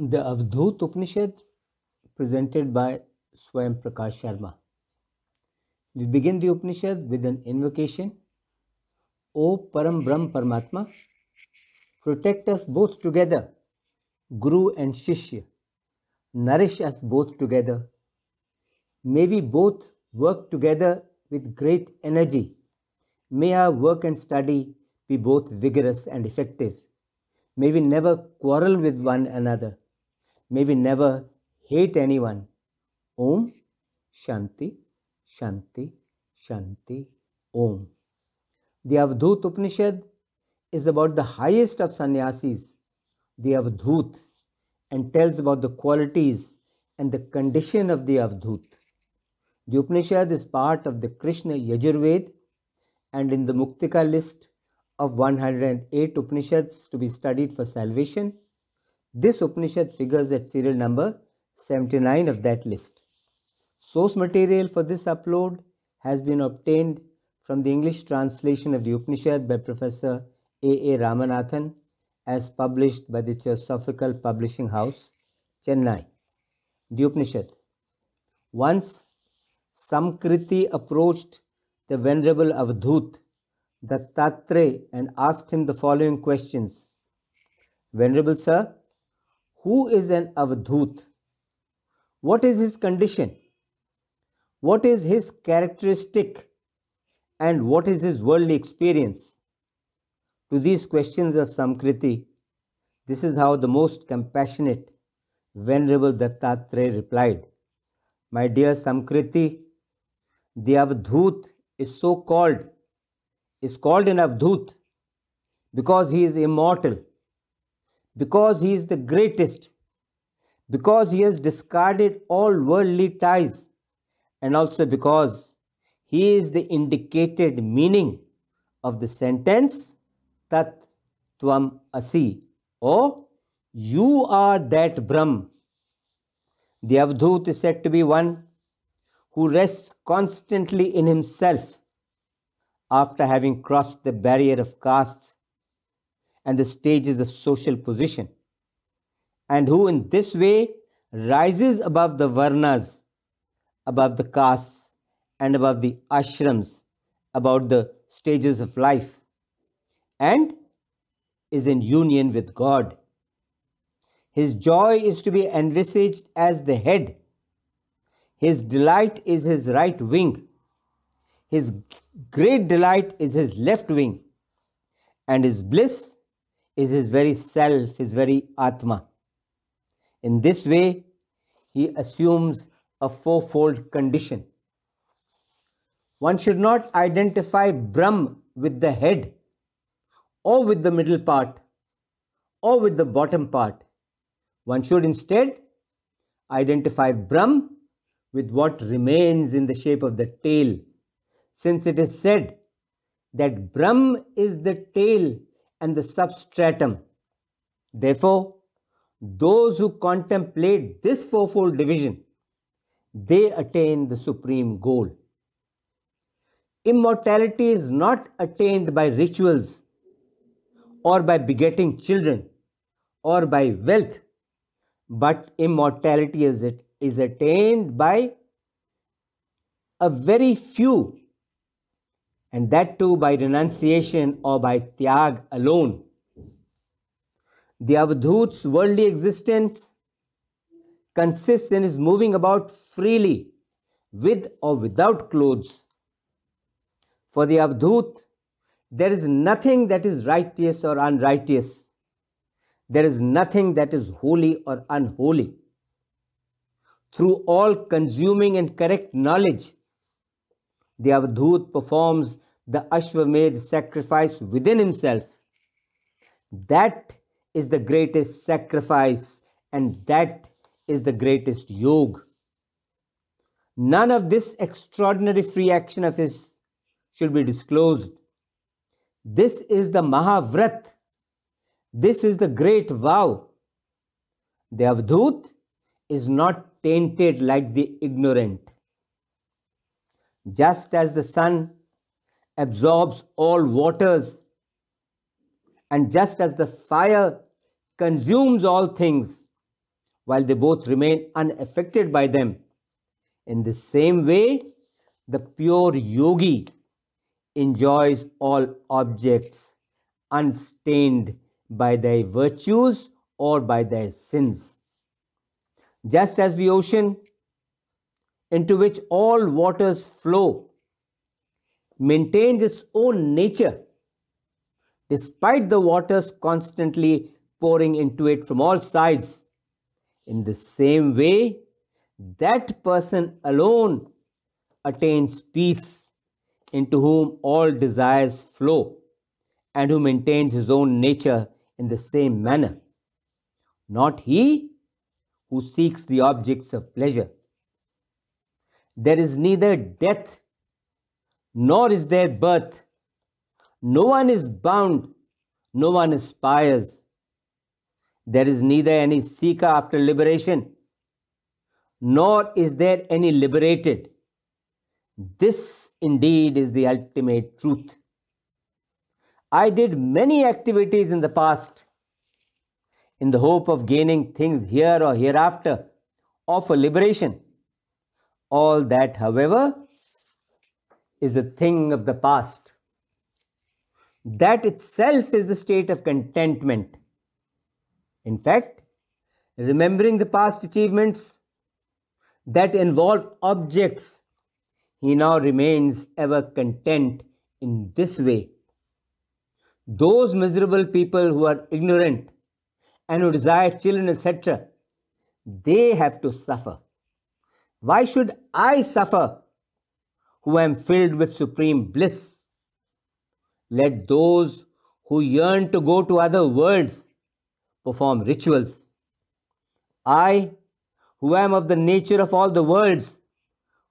The Avadhut Upanishad presented by Swayam Prakash Sharma. We begin the Upanishad with an invocation. O Param Brahm Paramatma, protect us both together, Guru and Shishya. Nourish us both together. May we both work together with great energy. May our work and study be both vigorous and effective. May we never quarrel with one another May we never hate anyone. Om Shanti, Shanti, Shanti, Om. The Avdhut Upanishad is about the highest of sannyasis, the Avdhut, and tells about the qualities and the condition of the Avdhut. The Upanishad is part of the Krishna Yajurved and in the Muktika list of 108 Upanishads to be studied for salvation, this Upanishad figures at serial number 79 of that list. Source material for this upload has been obtained from the English translation of the Upanishad by Professor A. A. Ramanathan as published by the Theosophical Publishing House, Chennai. The Upanishad. Once Samkriti approached the Venerable the Dattatreya, and asked him the following questions Venerable Sir, who is an Avadhut? What is his condition? What is his characteristic? And what is his worldly experience? To these questions of Samkriti, this is how the most compassionate, Venerable Dattatreya replied. My dear Samkriti, the Avadhut is so called, is called an Avadhut because he is immortal because he is the greatest, because he has discarded all worldly ties, and also because he is the indicated meaning of the sentence Tat Tvam Asi or You are that Brahm. The Avdhut is said to be one who rests constantly in himself after having crossed the barrier of castes and the stage is the social position. And who in this way rises above the varnas, above the castes, and above the ashrams, about the stages of life, and is in union with God. His joy is to be envisaged as the head. His delight is his right wing. His great delight is his left wing. And his bliss is his very self, his very Atma. In this way, he assumes a fourfold condition. One should not identify Brahm with the head or with the middle part or with the bottom part. One should instead identify Brahm with what remains in the shape of the tail, since it is said that Brahm is the tail and the substratum. Therefore, those who contemplate this fourfold division, they attain the supreme goal. Immortality is not attained by rituals or by begetting children or by wealth, but immortality is, it, is attained by a very few and that too by renunciation or by tyag alone. The Avadhut's worldly existence consists in his moving about freely with or without clothes. For the Avadhut, there is nothing that is righteous or unrighteous. There is nothing that is holy or unholy. Through all consuming and correct knowledge, the Avadhut performs the Ashwamedh sacrifice within himself. That is the greatest sacrifice and that is the greatest yoga. None of this extraordinary free action of his should be disclosed. This is the Mahavrat. This is the great vow. The Avdhut is not tainted like the ignorant. Just as the sun absorbs all waters. And just as the fire consumes all things, while they both remain unaffected by them, in the same way, the pure yogi enjoys all objects unstained by their virtues or by their sins. Just as the ocean into which all waters flow maintains its own nature despite the waters constantly pouring into it from all sides. In the same way, that person alone attains peace, into whom all desires flow, and who maintains his own nature in the same manner. Not he who seeks the objects of pleasure. There is neither death nor is there birth. No one is bound, no one aspires. There is neither any seeker after liberation, nor is there any liberated. This indeed is the ultimate truth. I did many activities in the past in the hope of gaining things here or hereafter or for liberation. All that, however, is a thing of the past. That itself is the state of contentment. In fact, remembering the past achievements that involve objects, he now remains ever content in this way. Those miserable people who are ignorant and who desire children, etc., they have to suffer. Why should I suffer who am filled with supreme bliss. Let those who yearn to go to other worlds perform rituals. I, who am of the nature of all the worlds,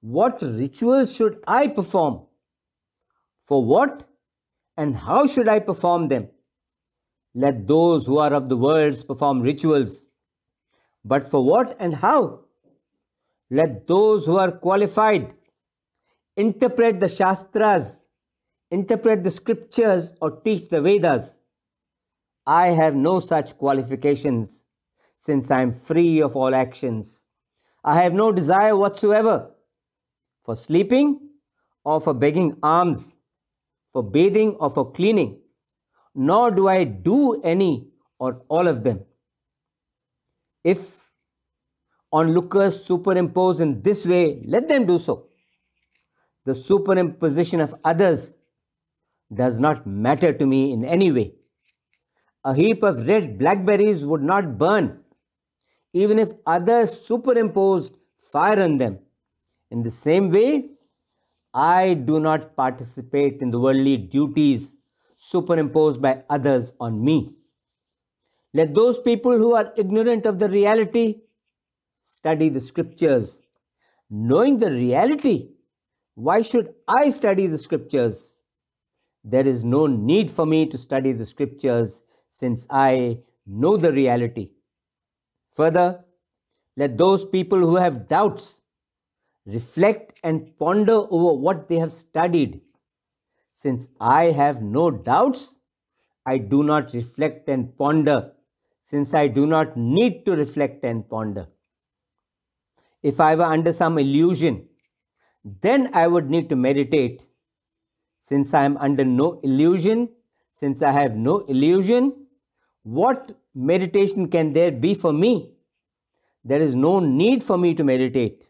what rituals should I perform? For what and how should I perform them? Let those who are of the worlds perform rituals. But for what and how? Let those who are qualified interpret the Shastras, interpret the scriptures, or teach the Vedas. I have no such qualifications since I am free of all actions. I have no desire whatsoever for sleeping or for begging alms, for bathing or for cleaning, nor do I do any or all of them. If onlookers superimpose in this way, let them do so the superimposition of others does not matter to me in any way. A heap of red blackberries would not burn, even if others superimposed fire on them. In the same way, I do not participate in the worldly duties superimposed by others on me. Let those people who are ignorant of the reality study the scriptures. Knowing the reality why should I study the scriptures? There is no need for me to study the scriptures since I know the reality. Further, let those people who have doubts reflect and ponder over what they have studied. Since I have no doubts, I do not reflect and ponder, since I do not need to reflect and ponder. If I were under some illusion then I would need to meditate. Since I am under no illusion, since I have no illusion, what meditation can there be for me? There is no need for me to meditate.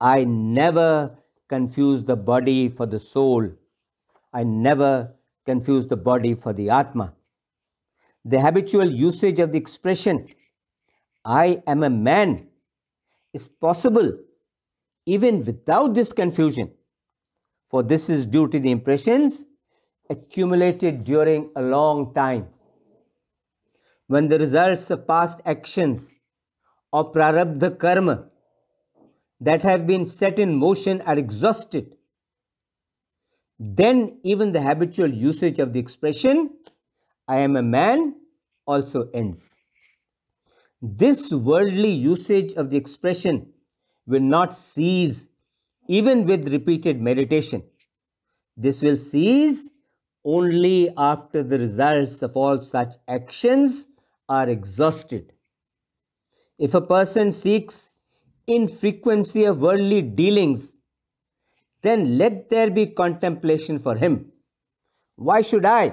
I never confuse the body for the soul. I never confuse the body for the Atma. The habitual usage of the expression, I am a man, is possible even without this confusion, for this is due to the impressions accumulated during a long time. When the results of past actions or prarabdha karma that have been set in motion are exhausted, then even the habitual usage of the expression, I am a man, also ends. This worldly usage of the expression will not cease even with repeated meditation. This will cease only after the results of all such actions are exhausted. If a person seeks infrequency of worldly dealings, then let there be contemplation for him. Why should I,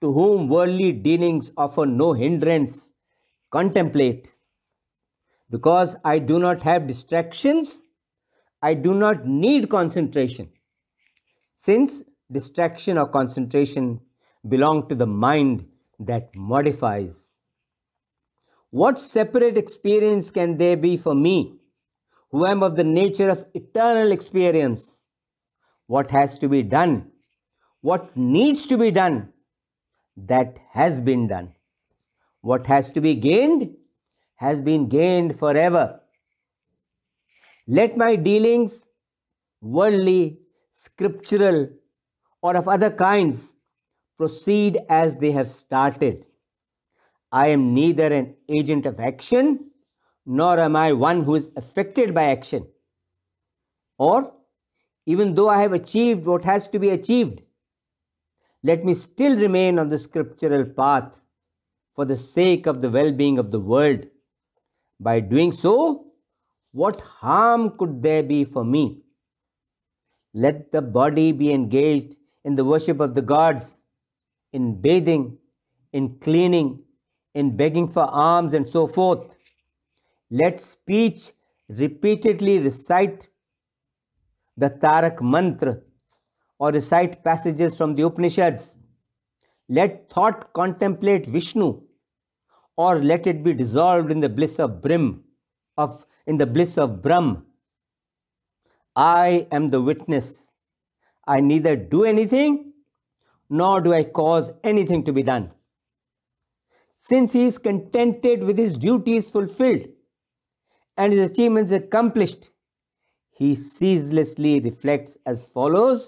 to whom worldly dealings offer no hindrance, contemplate? because I do not have distractions, I do not need concentration. Since distraction or concentration belong to the mind that modifies. What separate experience can there be for me, who am of the nature of eternal experience? What has to be done? What needs to be done? That has been done. What has to be gained? has been gained forever. Let my dealings, worldly, scriptural, or of other kinds, proceed as they have started. I am neither an agent of action, nor am I one who is affected by action. Or, even though I have achieved what has to be achieved, let me still remain on the scriptural path for the sake of the well being of the world. By doing so, what harm could there be for me? Let the body be engaged in the worship of the gods, in bathing, in cleaning, in begging for alms and so forth. Let speech repeatedly recite the Tarak mantra or recite passages from the Upanishads. Let thought contemplate Vishnu or let it be dissolved in the bliss of brim, of in the bliss of Brahm. I am the witness. I neither do anything nor do I cause anything to be done. Since he is contented with his duties fulfilled and his achievements accomplished, he ceaselessly reflects as follows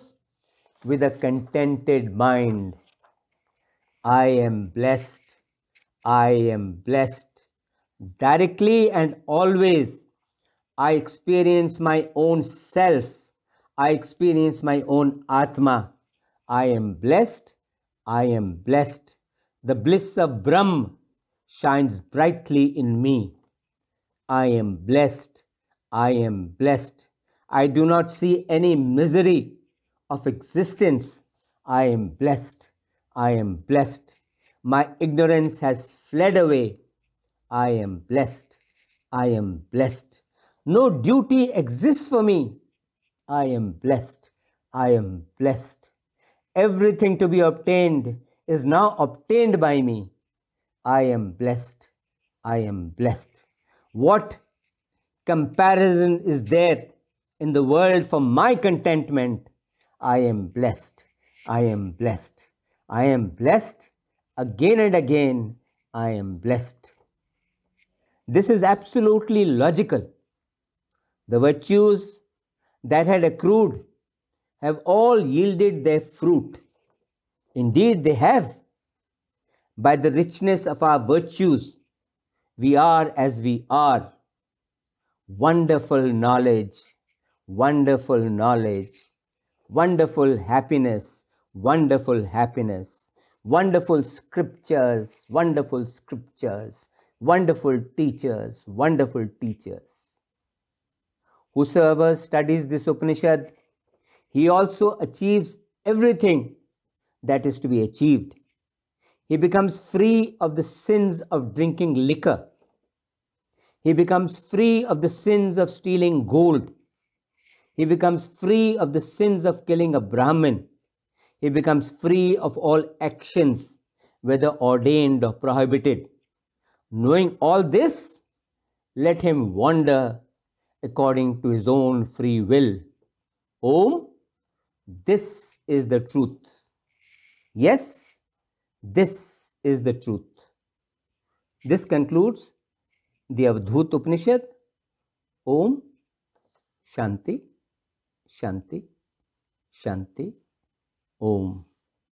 with a contented mind. I am blessed. I am blessed. Directly and always, I experience my own self. I experience my own Atma. I am blessed. I am blessed. The bliss of Brahm shines brightly in me. I am blessed. I am blessed. I do not see any misery of existence. I am blessed. I am blessed. My ignorance has fled away. I am blessed. I am blessed. No duty exists for me. I am blessed. I am blessed. Everything to be obtained is now obtained by me. I am blessed. I am blessed. What comparison is there in the world for my contentment? I am blessed. I am blessed. I am blessed again and again, I am blessed. This is absolutely logical. The virtues that had accrued have all yielded their fruit. Indeed, they have. By the richness of our virtues, we are as we are. Wonderful knowledge, wonderful knowledge, wonderful happiness, wonderful happiness wonderful scriptures, wonderful scriptures, wonderful teachers, wonderful teachers. Whosoever studies this Upanishad, he also achieves everything that is to be achieved. He becomes free of the sins of drinking liquor. He becomes free of the sins of stealing gold. He becomes free of the sins of killing a Brahmin he becomes free of all actions, whether ordained or prohibited. Knowing all this, let him wander according to his own free will. Om, this is the truth. Yes, this is the truth. This concludes the Avdhut Upanishad. Om, Shanti, Shanti, Shanti. Om